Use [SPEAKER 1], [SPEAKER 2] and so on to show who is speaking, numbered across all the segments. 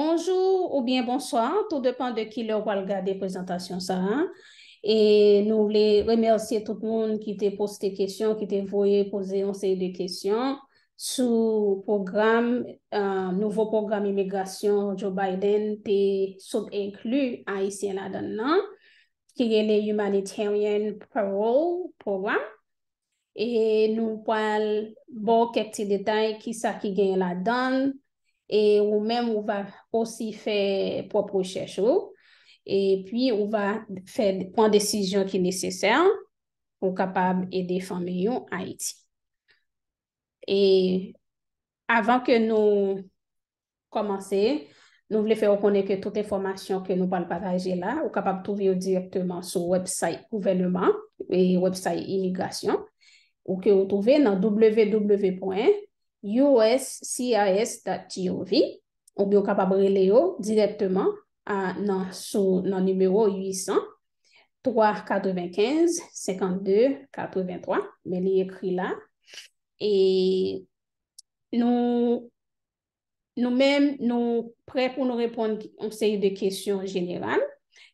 [SPEAKER 1] Bonjour ou bien bonsoir, tout dépend de qui leur va regarder présentation ça. Hein. Et nous voulons remercier tout le monde qui t'a posé des questions, qui t'a envoyé poser une série de questions sur programme, euh, nouveau programme immigration Joe Biden t'est sub-inclus haïtien là-dedans, hein, qui est le Humanitarian Parole Programme. Et nous parlons bon quelques détails qui ça qui gagne là-dedans et ou même on va aussi faire propre recherche oh. et puis on va faire prendre décision qui est nécessaire pour capable aider familles en Haïti. Et avant que nous commencer, nous voulons faire reconnaître que toute information que nous allons partager là, vous capable trouver directement sur le website gouvernement et website immigration ou que vous trouvez dans www uscis.gov ou bien capable de directement à, le numéro 800 395 52 83 mais est écrit là et nous nous-mêmes nous prêts pour nous répondre une série de questions générales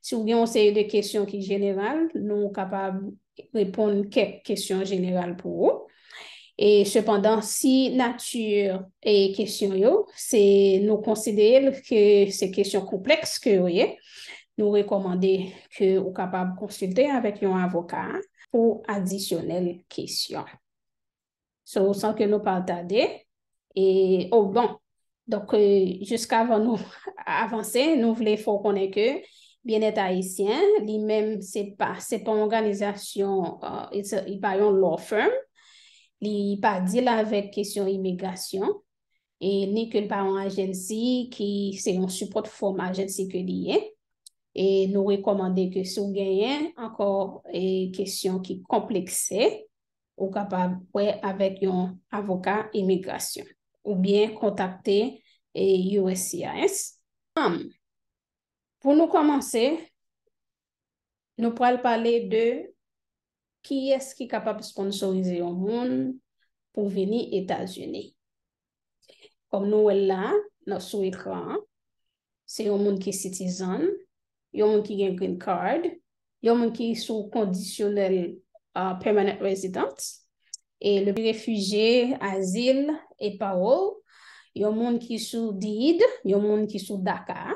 [SPEAKER 1] si vous avez une série de questions qui générales nous capables répondre quelques questions générales pour vous et cependant, si nature est question c'est nous considérer que c'est question complexe que vous nous recommandons que vous capable de consulter avec un avocat pour additionnelles questions. So, sans que nous partager et oh bon. Donc, euh, jusqu'avant nous avancer, nous voulons faut ait que Bien-être haïtien, lui-même, c'est pas, c'est pas une organisation, euh, il uh, pas une law firm, pas de di avec question immigration et ni que le parent an qui ki se yon support form ajensi ke li nous e nou rekomande ke sou encore ankor e qui ki komplekse ou capable wè avec un avocat immigration ou bien contacter e USCIS. Pour nous commencer, nous nou parler de Ki eski kapap sponsorize yon moun pou vini Etasuni? Kom nou el la, nou sou ekran, se yon moun ki citizen, yon moun ki gen green card, yon moun ki sou kondisyonel permanent resident, e le refuje, azil, epawo, yon moun ki sou did, yon moun ki sou daka,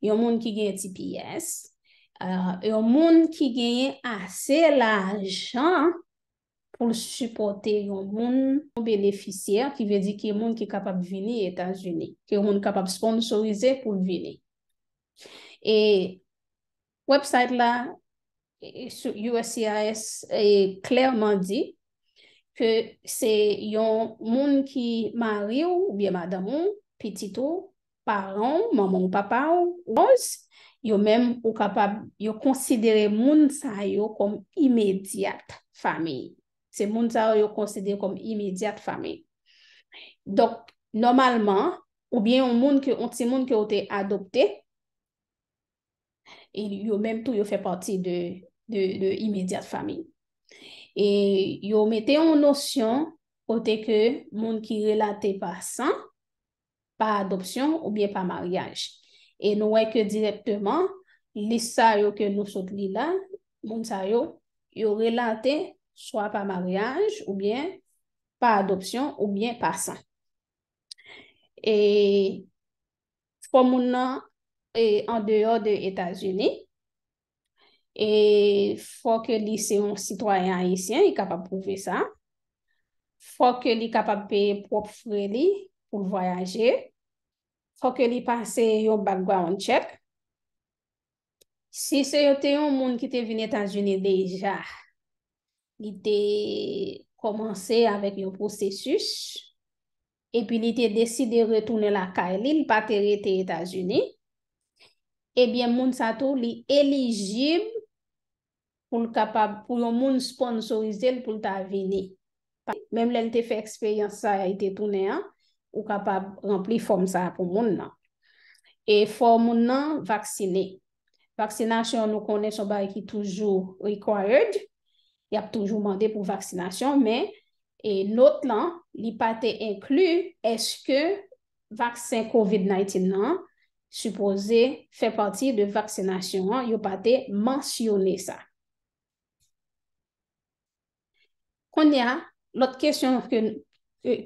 [SPEAKER 1] yon moun ki gen TPS, y a un monde qui gagnent assez d'argent pour supporter les gens bénéficiaire qui veut dire y est qui capable de venir aux États-Unis qui est capable de sponsoriser pour venir et le website là USCIS est clairement dit que c'est des gens qui mari ou bien madame petit ou parents maman ou papa ou ils sont même capable de considérer les gens comme immédiate famille immédiate. C'est les gens qui sont comme immédiate famille Donc, normalement, ou bien c'est les gens qui ont été adoptés, et ils même fait partie de immédiate famille immédiate. Et ils mettait en notion que les gens qui sont relatés par sang, par adoption, ou par mariage. Et nous voyons que directement, les que nous sommes là, les ils yo, soit par mariage ou bien par adoption ou bien par sang. Et pour et en dehors des États-Unis, et faut que les citoyen haïtien soient capable de prouver ça. faut que les capable de payer propre frais pour voyager. Il que li pase yon background check. Si se yo te yon moun ki te vini états unis déjà, li te commencé avec yon processus et li te a décidé la retourner li, pa te rete états unis eh moun sa tou li éligible pou le kapab pou le moun sponsorize l pou ta venir. Même lèl te fè eksperyans sa été tourné. Hein? ou capable de remplir forme ça pour moun nan. Et forme non vaccinée. Vaccination, nous connaissons qui est toujours required. Il y a toujours demandé pour vaccination, mais et notre là, n'est pas inclus. Est-ce que vaccin COVID-19 supposé fait partie de vaccination? Hein, il n'y a pas mentionné ça. Qu'on y a, l'autre question que,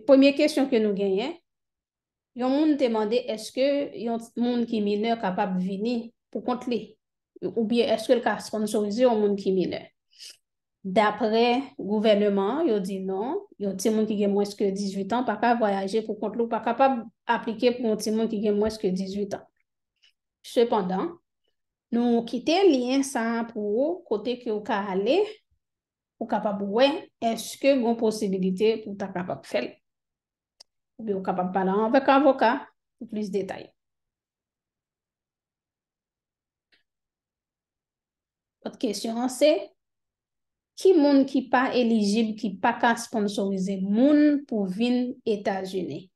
[SPEAKER 1] première question que nous gagnons, un monde demandé est-ce que un monde qui mineur capable de venir pour compter ou bien est-ce que le cas sponsorisé un monde qui mineur d'après gouvernement il dit non il y a des monde qui a moins que 18 ans pas voyager pour compter pas capable appliquer pour un monde qui a moins que 18 ans cependant nous quittons lien ça pour côté que aller ou capable ou est-ce que bon possibilité pour ta capable faire ou bien ou capable parler avec un avocat pour plus de détails Votre question c'est qui monde qui pas éligible qui pas qu'à sponsoriser monde pour venir États-Unis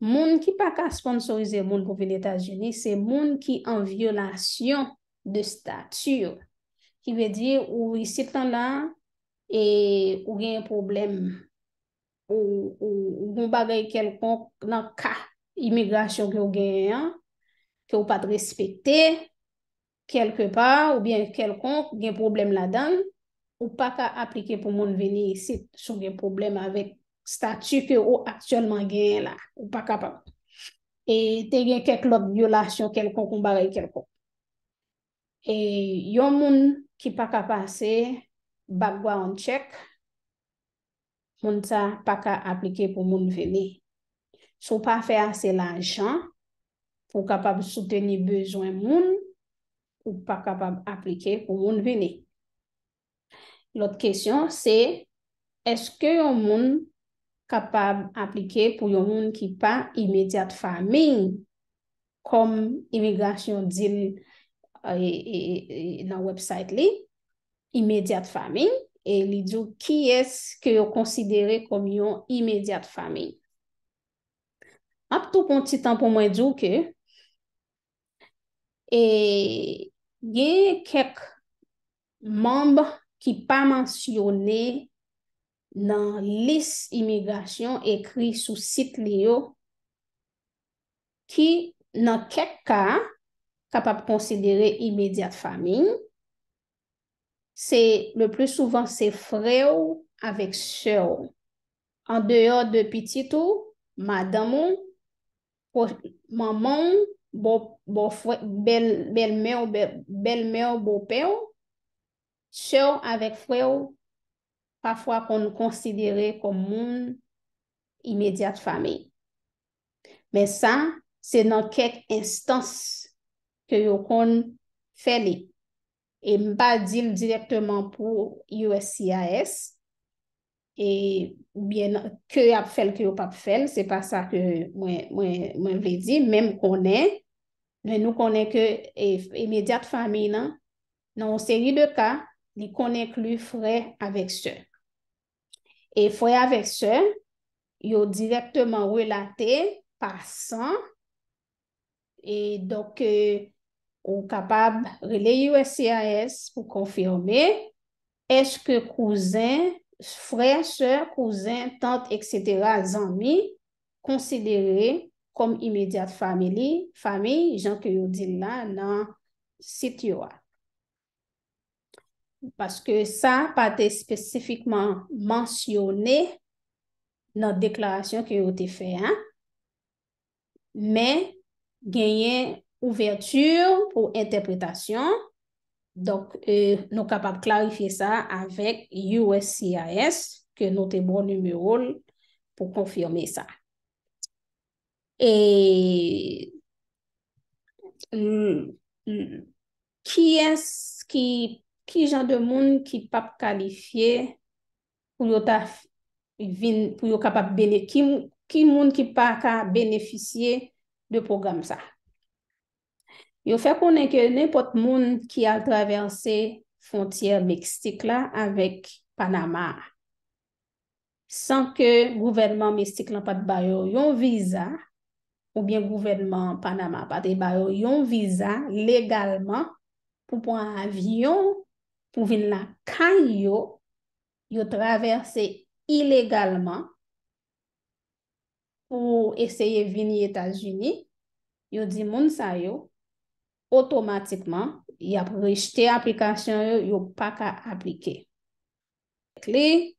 [SPEAKER 1] monde qui pas qu'à sponsoriser monde pour venir États-Unis c'est monde qui en violation de statut qui veut dire ou ici là et ou y un problème ou y a un problème dans le cas d'immigration que vous avez, que vous pas respecter quelque pas, ou bien quelqu'un qui a problème là-dedans, ou pas qu'à appliquer pour mon venir ici, si vous avez un problème avec le statut que vous avez actuellement, ou pas capable appliquer. Et y a quelque autre violation, ou pas qu'à Et y a un monde qui n'a pas capable background check, moun sa pa ka aplike pou moun veni. Sou pa fe ase l'argent pou kapab souteni bezwen moun ou pa kapab appliquer pou moun veni. Lot kesyon se, eske yon moun kapab aplike pou yon moun ki pa imediat famin kom imigrasyon dil e, eh, e, eh, eh, website li? immédiate famille et il dit qui est-ce que vous considérez comme une immédiate famille. Ap tout temps pour moi pou quelques membres qui y a kek mamb qui pa mansyone nan lis imigrasyon ekri site sit li yo, ki nan cas ka kapap konsidere immédiate Famille c'est le plus souvent c'est frère avec sœur. En dehors de petit ou madame, maman, belle, belle-mère, belle-mère, beau-père, sœur avec frère, parfois qu'on considère comme une immédiate famille. Mais ça, c'est dans quelques instances que qu'on fait les et je ne directement pour USCIS. Et bien, que vous avez fait, que vous pas fait, ce pas ça que je voulais dire. Même qu'on est, mais nous ne connaissons que les immédiate. dans une série de cas, ils ne connaissent plus le frais avec ce. Et le frais avec ce, ils sont directement relatés par 100. Et donc... Euh, ou capable relayer USCIS pour confirmer est-ce que cousin, frères soeur, cousins tante, etc., amis, considérés comme immédiate famille, famille, gens que vous dites là, non, situa. Parce que ça n'a pas été spécifiquement mentionné dans la déclaration que vous avez fait hein. mais, gagner ouverture pour interprétation. Donc, euh, nous sommes capables de clarifier ça avec USCIS, que nous avons bon numéro pour confirmer ça. Et euh, qui est-ce qui, qui genre de monde qui pas qualifié pour être capable qui, monde qui pas bénéficier de programme ça? Yo fè que ke nepot qui a traversé traverse frontière Meksik avec le Panama. sans que gouvernement mexicain lan pas de visa, visa, ou bien gouvernement Panama de e légalement pour prendre un avion pour avion pour venir vin la yo, illégalement pour essayer de venir aux états unis yo di dit « sa automatiquement, il y a rejeté l'application, il n'y a pas qu'à appliquer. Et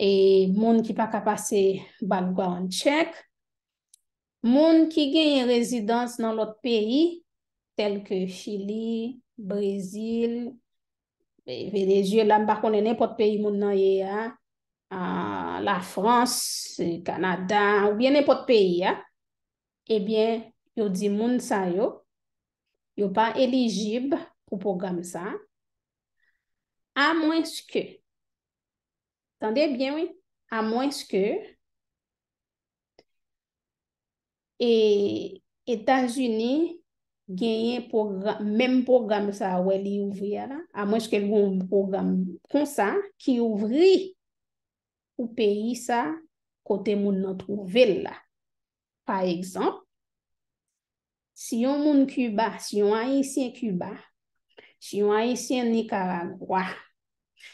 [SPEAKER 1] les monde qui pas qu'à passer background check, monde qui gagne une résidence dans l'autre pays, tel que Chili, Brésil, Venezuela, n'importe de pays, monde hein, la France, Canada, ou bien n'importe de pays, hein. eh bien, il dit, monde ça, y qui pas pa pour programme programme ça, à moins que, attendez bien, oui, À moins que... Et... états unis gagnent le même programme ça wè li ouvri moins que a mwens ke programme program kon sa, ki ouvri ou peyi sa, côté. nan Par exemple, Si yon moun Kuba, si yon Aisyen Kuba, si yon Aisyen Nicaragua,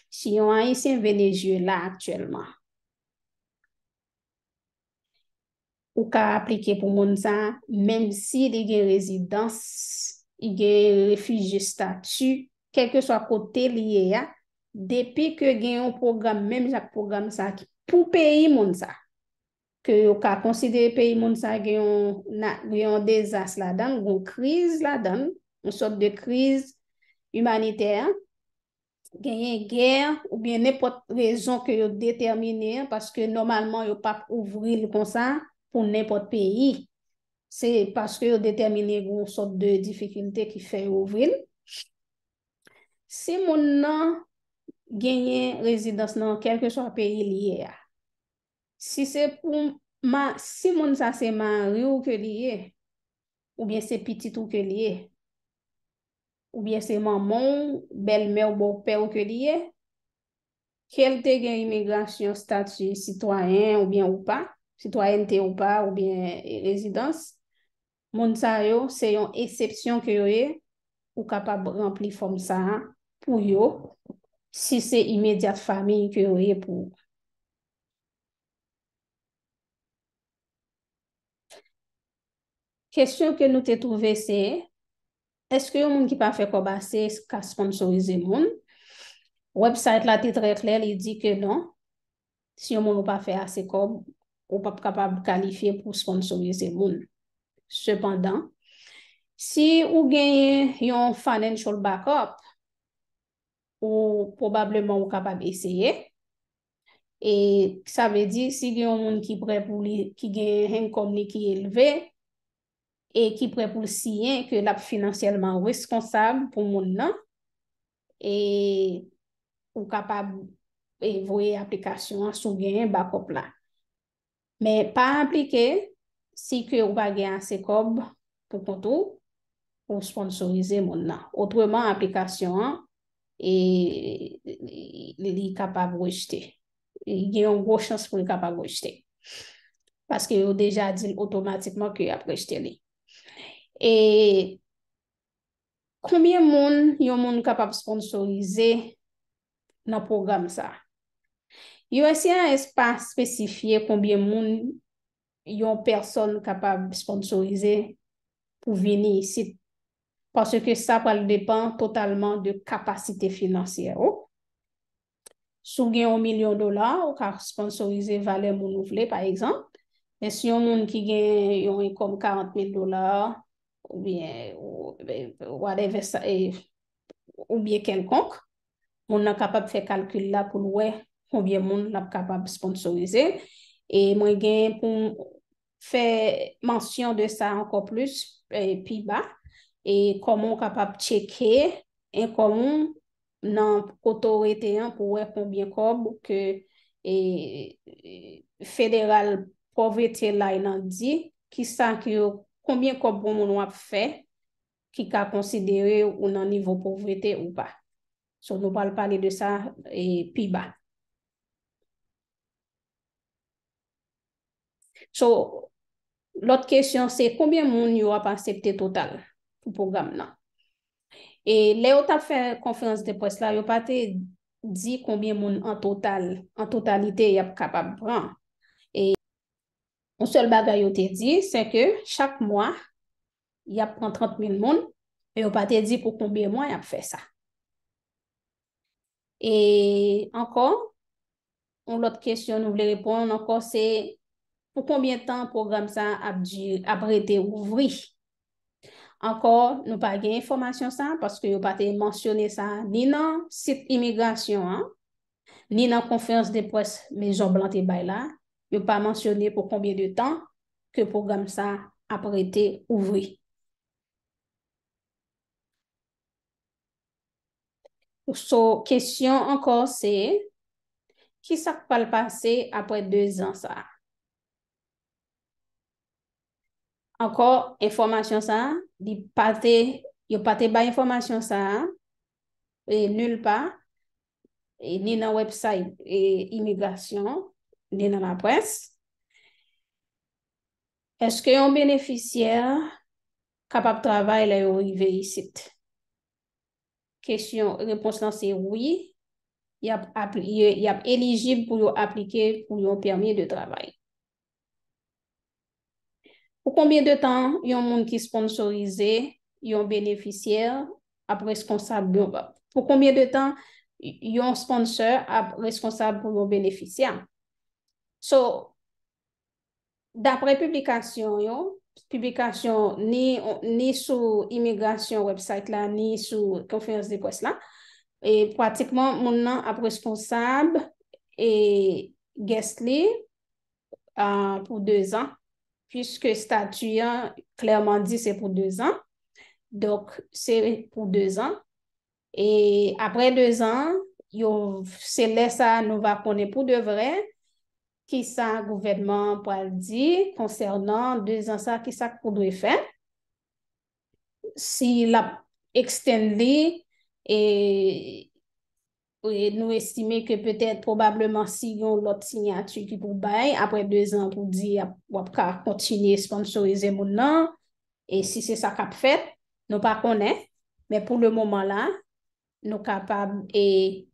[SPEAKER 1] si yon Aisyen Venezuela aktuelman. Ou ka aplike pou moun sa, menm si li gen rezidans, li gen refije statu, kelke swa kote liye ya, depi ke gen yon program, menm jak program sa ki pou peyi moun sa. ke yo ka konsidere peyi moun sa genyon genyon dezas la dan, genyon kriz la dan, yon sot de kriz humanitèr, genyen gèr, ou genyen nepot rezon ke yo determine, paske normalman yo pap ouvril konsan pou nepot peyi. Se paske yo determine yon sot de difikintè ki fè ouvril. Se moun nan genyen rezidans nan kelke sot peyi liye a, Si c'est pour ma, si mon sa se mari ou que liye, ou bien c'est petit ou que liye, ou bien c'est maman, mère ou beau-père ou que liye, quel te gen immigration statut citoyen ou bien ou pas, citoyenneté ou pas, ou bien e résidence, mon ça yo se yon exception que ou capable rempli forme ça pour yo, si c'est immédiate famille que yo question que nous avons trouvé c'est est-ce que y a monde qui pas fait assez pour sponsoriser Le website là est très clair il dit que non si on monde pas fait assez cob n'est pas capable qualifier pour sponsoriser gens. cependant si vous avez un financial backup ou probablement ou capable essayer et ça veut dire si y a un monde qui prêt pour qui gagne un revenu élevé et qui prend pour le que l'app financièrement responsable pour mon nom et ou capable et voir l'application sous gain là. Mais pas impliqué si que on pas assez pour pour sponsoriser mon nom. Autrement, l'application est capable de rejeter. Il e y a une grosse chance pour être capable de rejeter. Parce que vous déjà dit automatiquement que a rejeté et combien de monde capables programme ça il y programme aussi un espace spécifié combien de personnes sont capables de sponsoriser pour venir ici. Parce que ça dépend totalement de capacité financière. Oh. Si vous avez un million de dollars, vous pouvez sponsoriser Valère Mounouvelé, par exemple. Mais si vous avez un qui gagne un 40 000 dollars, ou bien ou, bien quelconque on est capable de faire calcul là pour voir combien monde est capable sponsoriser et moi gain pour faire mention de ça encore plus et eh, puis bas et comment capable checker et comment non autorité pour voir combien comme que et eh, eh, fédéral pauvreté là il dit qui ça combien de bon ont a fait qui a considéré ou non niveau pauvreté ou pas. ne nous pas parler de ça et puis bas. l'autre question c'est combien de y a accepté total pour le programme là. Et Léo t'a fait conférence de presse là, il pas dit combien de en total en totalité y a capable prendre. Un seul bague à dit, c'est que chaque mois, il y a 30 000 personnes, Et il n'y pas dire pour combien de mois il a fait ça. Et encore, l'autre question que nous voulons répondre, encore, c'est pour combien de temps le programme ça a été ouvert. Encore, nous n'avons pas de d'informations ça parce que n'y a pas ça ni dans le site immigration, ni dans la conférence de presse Maison Blanc et là yo pas mentionné pour combien de temps que le programme ça a été ouvert. So, question encore, c'est qui ça passé passer après deux ans ça? Encore, information ça, il n'y a pas information ça, et nulle part, et ni dans le website et immigration, dans la presse. Est-ce que y un bénéficiaire capable de travailler à question ici? Réponse, c'est oui. Il y a éligible pour appliquer pour un permis de travail. Pour combien de temps il y un monde qui est sponsorisé, et un bénéficiaire responsable Pour combien de temps y a un sponsor responsable pour un bénéficiaire? So, d'apre publikasyon yo, publikasyon ni sou imigrasyon website la, ni sou konferans dikwes la, e pratikman moun nan ap responsab e guest li pou 2 an, pwiske statuyan klerman di se pou 2 an, dok se pou 2 an, e apre 2 an, yo se lesa nou va pwone pou devre, qui ça gouvernement pour dire concernant deux ans ça qui ça qu'on doit faire si la extendé et, nous estimer que peut-être probablement si on l'autre signature qui pour bail après deux ans pour dire qu'on peut continuer sponsoriser mon et si c'est ça qu'a fait nous pas connaît mais pour le moment là nous capables et,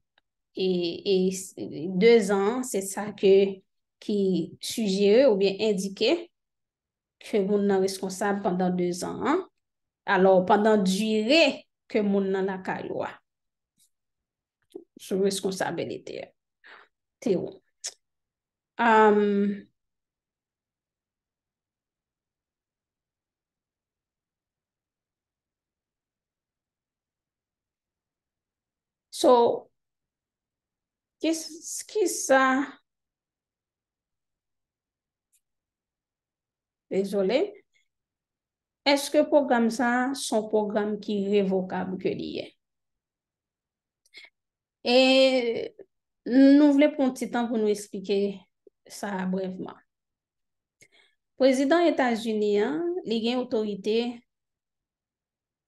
[SPEAKER 1] et et deux ans c'est ça que ki sujire ou bien indike ke moun nan responsable pandan 2 an. Alors, pandan jire ke moun nan akalwa. Sou responsabilite. Te ou. So, kes ki sa sa Rejole, eske program sa son program ki revokab ke liye? E nou vle pon titan pou nou esplike sa brevman. Prezident Etat-Unis li gen otorite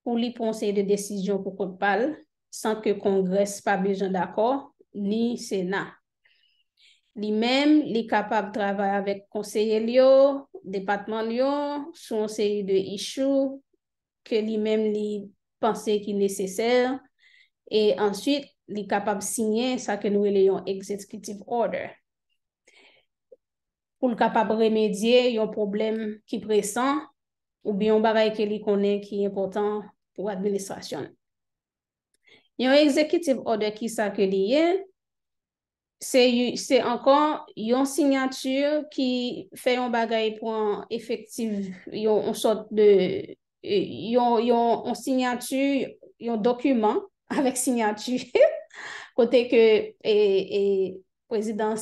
[SPEAKER 1] pou li ponse de desijon pou koupal san ke kongres pa bejan d'akor ni sena. lui-même, il est capable de travailler avec conseiller Lyon, département Lyon, sur une série de issues que lui-même lui pensait qu'il nécessaire. Et ensuite, il est capable de signer ça que nous appelons executive order. Pour le capable de remédier à un problème qui est pressant ou bien un que qu'il connaît qui est important pour l'administration. Il y a un executive order qui que lié c'est encore une signature qui fait un bagage pour un effectif, une sorte de une signature, un document avec signature, côté que et, hein,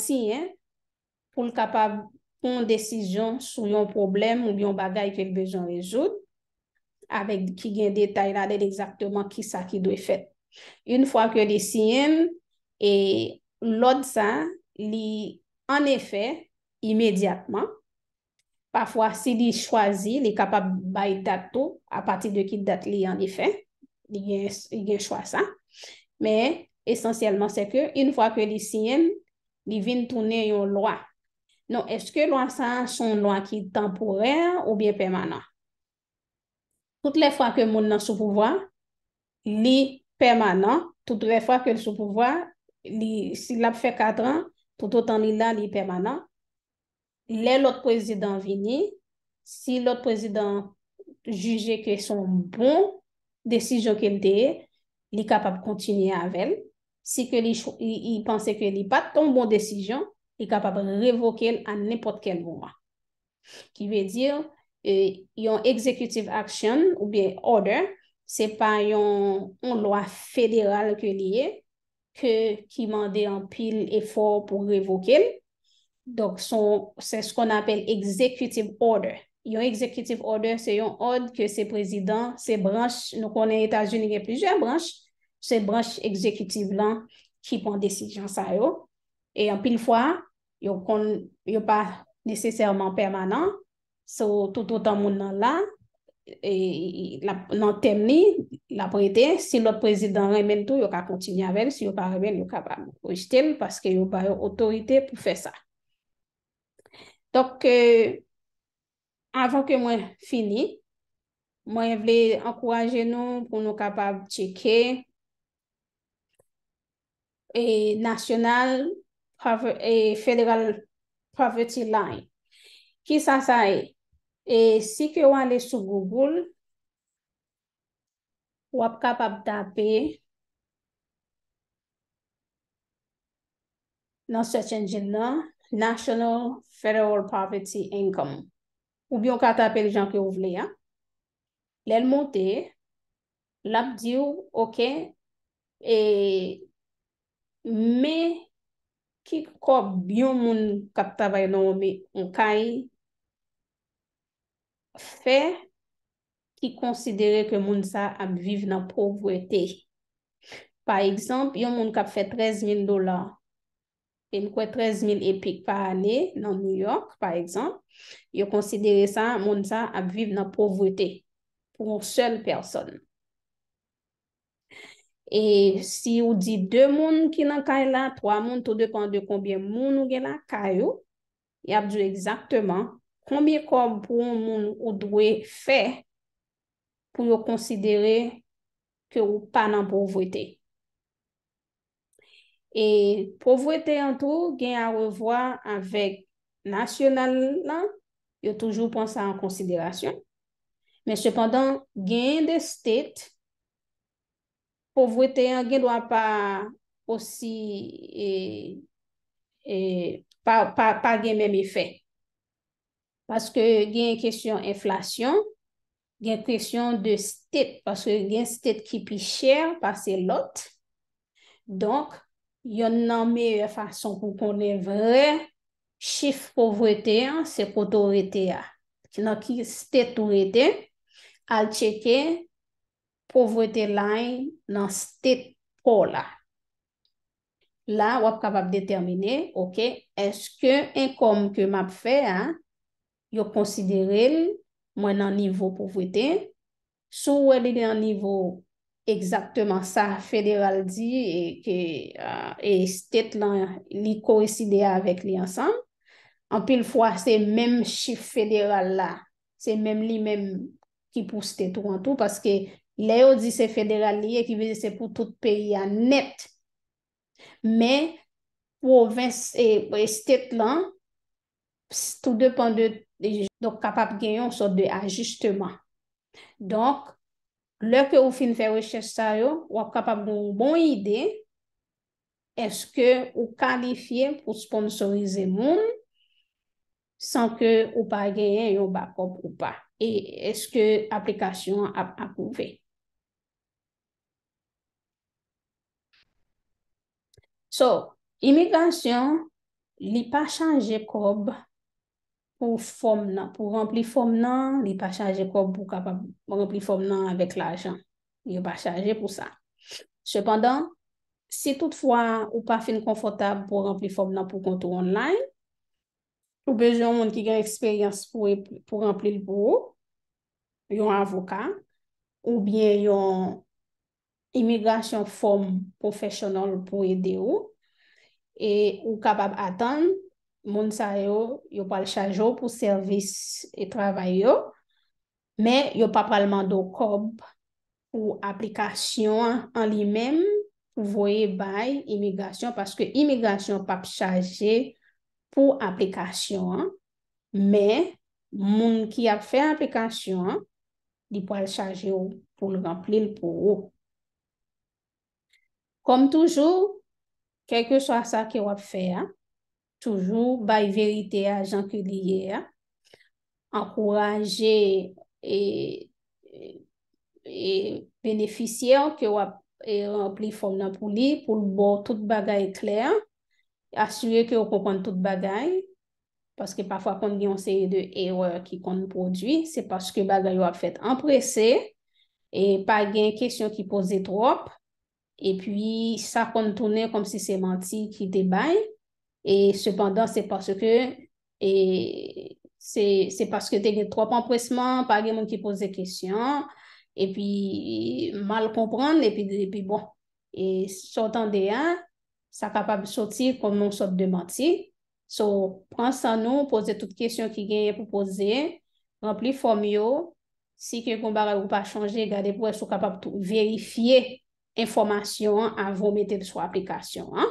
[SPEAKER 1] pour le capable de une décision sur un problème ou un bagage qu'il besoin résoudre, avec qui a un détail là exactement qui ça qui doit faire. Une fois que les signes et l'autre ça, li, en effet, immédiatement, parfois, s'il il choisit, il est capable de à partir de qui date en effet, il a choix ça. Mais essentiellement, c'est que une fois que les signes, il vient tourner une loi. Non, est-ce que loi ça, sont loi qui temporaire ou bien permanent? Toutes les fois que mon est sous pouvoir, il permanent. Toutes les fois que le sous pouvoir, s'il a fait quatre ans, tout autant il est permanent. L'autre président vient, si l'autre président juge que son bon décision qu'il a, il est capable de continuer avec elle. Si il pense que n'a pas ton bon décision, il est capable de révoquer à n'importe quel moment. Qui veut dire, il y a executive action ou bien order, ce n'est pas une loi fédérale que a que qui mandait en pile effort pour révoquer. Donc son c'est ce qu'on appelle executive order. Un « executive order c'est un ordre que ces président, ces branches nous les États-Unis il y a plusieurs branches, ces branches exécutives là qui prend décision ça Et en pile fois, ce n'est pas nécessairement permanent. sont tout autant monde là et la dans La brete, si lò prezidant remen tou, yo ka kontinye avèl. Si yo ka remen, yo ka pa projitèm. Paske yo pa yo otorite pou fè sa. Dok, euh, avon ke mwen fini, mwen vle ankoraje nou pou nou kapab tjekè national et federal poverty line. Ki sa sa e? Si ke wane sou Google, wap kap ap tape nan se chenjin nan National Federal Poverty Income. Ou byon kate ape li jan ki ou vle ya. Lel monte, lab diyo okey, e me ki kop byon moun kap tabay nou mi, an kay fe an ki konsidere ke moun sa ap viv nan povwete. Par eksemp, yon moun kap fe trez min dolar. Pen kwe trez min epik par ane nan New York, par eksemp, yon konsidere sa moun sa ap viv nan povwete, pou moun sel person. E si ou di de moun ki nan kay la, 3 moun tou depande konbyen moun ou gen la kay ou, yon ap dwey ekseptman konbyen konpoun moun ou dwey fey pour considérer que ou pas de pauvreté. Et pauvreté en tout, gain à revoir avec national Il faut toujours pense ça en considération. Mais cependant, gain de state, pauvreté en doit pas aussi et, pas pas même effet. Parce que une question inflation, il y a une question de state, parce que il y a un state qui est plus cher, parce que c'est l'autre. Donc, il y a une meilleure façon pour connaître le chiffre pauvreté, hein, c'est l'autorité. Hein. qui vous avez un state, aider à checker la pauvreté dans state state. Là, Là, vous de déterminer, ok, est-ce que l'income que je fait, vous hein, pouvez considérer. mwen nan nivou povwete. Sou wè li nan nivou egzakteman sa federal di e, e stet lan li koresidea avèk li ansan. Anpil fwa se menm chif federal la, se menm li menm ki pwoste tou an tou paske le yo di se federal li e ki veze se pou tout peyi an net. Mè, wè e, e stet lan tout dépend de, donc capable de gagner une sorte d'ajustement. Donc, lorsque vous finissez faire recherche vous êtes capable d'avoir une bonne idée. Est-ce que vous qualifiez pour sponsoriser le monde sans que vous ne gagniez un backup ou pas? Et est-ce que l'application a approuvé? So, immigration, n'est pas changé pou rempli fòm nan, li pa chanje kòp pou kapab rempli fòm nan avèk l'ajan. Li pa chanje pou sa. Chèpèndan, si toutfwa ou pa fin konfortab pou rempli fòm nan pou kontou online, ou bejyon moun ki gre eksperyans pou e, rempli l'pou, yon avokat, ou byen yon imigrasyon fòm professional pou edè ou, e ou kapab atanm, les il n'y a pas le charge pour service et travail, mais il ne a pas le mandat pour l'application en lui-même, vous voyez, immigration, parce que l'immigration n'est pas chargée pour l'application, mais les gens qui a fait l'application, il peuvent pas le charge pour le remplir, pour pour. Comme toujours, quel que soit ça qu'il va faire toujours by bah, vérité à Jean que l'hier hein. encourager et et bénéficier que vous rempli forme pour lui pour le bon toute bagaille clair assurer que vous comprend toute bagaille parce que parfois quand il y a une série de erreurs qui compte produit c'est parce que bagaille a fait en pressé et pas gain question qui posait trop et puis ça contourner comme si c'est menti qui débaille et cependant, c'est parce que et c'est parce que tu as trop empressement, pas de monde qui pose des questions, et puis mal comprendre, et puis, puis bon. Et sortant un, ça capable de sortir comme une sorte de mentir. Donc, prends ça nous, poser toutes les questions qui gagnent pour poser, remplis formio, si quelqu'un ne ou pas changer, gardez pour être capable de vérifier information avant de mettre sur l'application. Hein.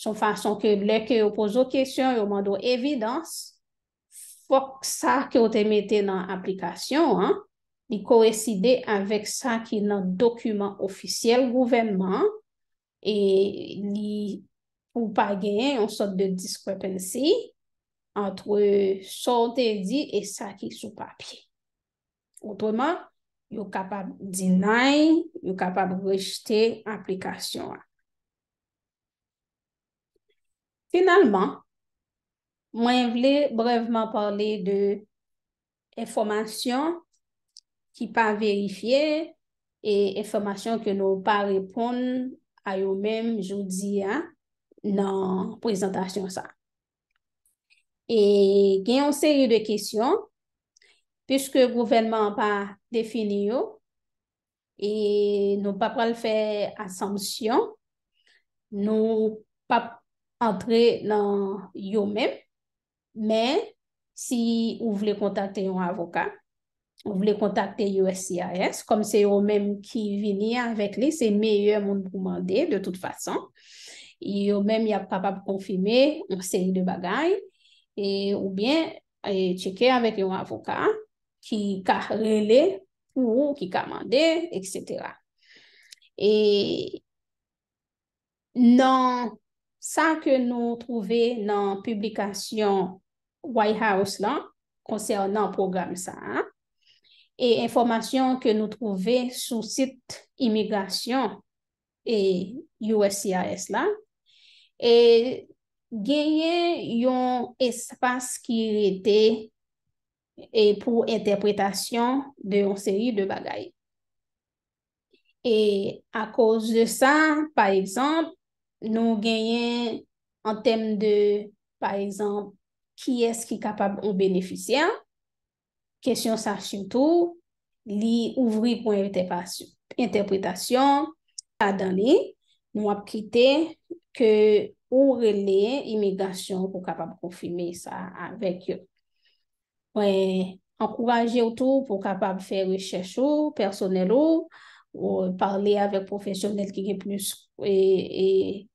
[SPEAKER 1] Son fason ke blek yo pozo kesyon, yo mando evidans, fok sa ki yo te mette nan aplikasyon an, ni koreside avèk sa ki nan dokumen ofisyel gouvenman, e ni pou pa genyon sot de diskrepensi antre son te di e sa ki sou papye. Otweman, yo kapab deny, yo kapab rejite aplikasyon an. Finalement, moi, je voulais brièvement parler de informations qui pas vérifier et informations que nous pas répondre à eux-mêmes, je vous dis, hein, dans la présentation. Ça. Et il y a une série de questions, puisque le gouvernement n'a pas défini et nous ne pas pas faire assumption, nous ne pas entrer dans vous-même. Mais si vous voulez contacter un avocat, vous voulez contacter USCIS, comme c'est vous-même qui venez avec lui, c'est meilleur monde vous demander de toute façon. Et vous-même, il est confirmer une série de bagailles. Et, ou bien, checker avec un avocat qui a ou qui a demandé, etc. Et non, que nous trouvons dans la publication White House concernant le programme hein. et information que nous nous trouvons trouve site Immigration et e USCIS la, e y yon espace qui était e de une série de bagay. Et à cause de ça, par exemple, nous gagnons en termes de, par exemple, qui est-ce qui est capable de bénéficier. Question ça surtout, l'ouvrir pour interprétation, à donné. nous avons quitté que ou l'immigration pour capable confirmer ça avec eux. encourager autour pour capable faire recherche ou personnel ou, parler avec professionnels qui est plus et,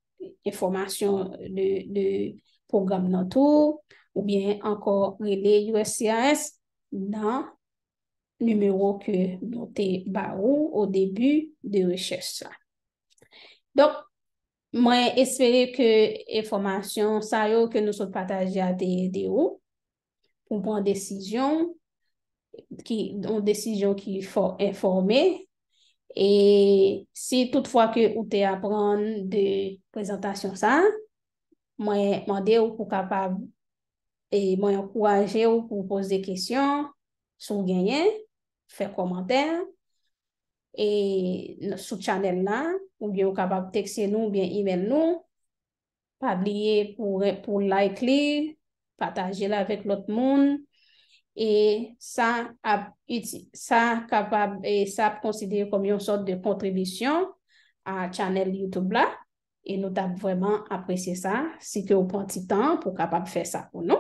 [SPEAKER 1] information de, programme dans ou bien encore les USCIS dans le numéro que nous avons au début de recherche. Donc, moi, espérer que l'information que nous sommes partagées à des vous pour prendre une décision qui est fort informée et si toutefois que vous apprenez à prendre des présentations ça moi vous capable et moi encourager ou pour poser des questions, vous faire commentaires et sur ce channel là, ou bien capable pouvez nous ou bien email nous. Pas oublier pour pour liker, partager avec l'autre monde et ça a, ça capable et ça considéré comme une sorte de contribution à channel YouTube là et nous avons vraiment apprécié ça si que vous prenez du temps pour capable faire ça pour nous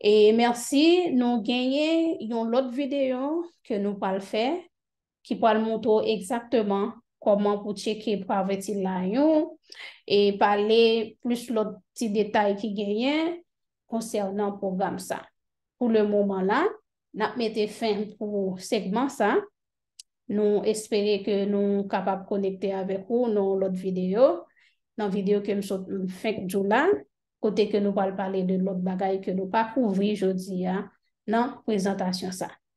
[SPEAKER 1] et merci nous gagner une autre vidéo que nous pas faire qui parle montrer exactement comment pour checker pour avoir et parler plus l'autre petit détail qui gagne concernant le programme ça pour le moment là. Nous mettons fin pour segment ça. Nous espérons que nous sommes capables de connecter avec vous dans l'autre vidéo. Dans la vidéo que nous sommes fait, là, côté que nous allons parler de l'autre bagaille que nous pas couvrir aujourd'hui hein, dans la présentation ça.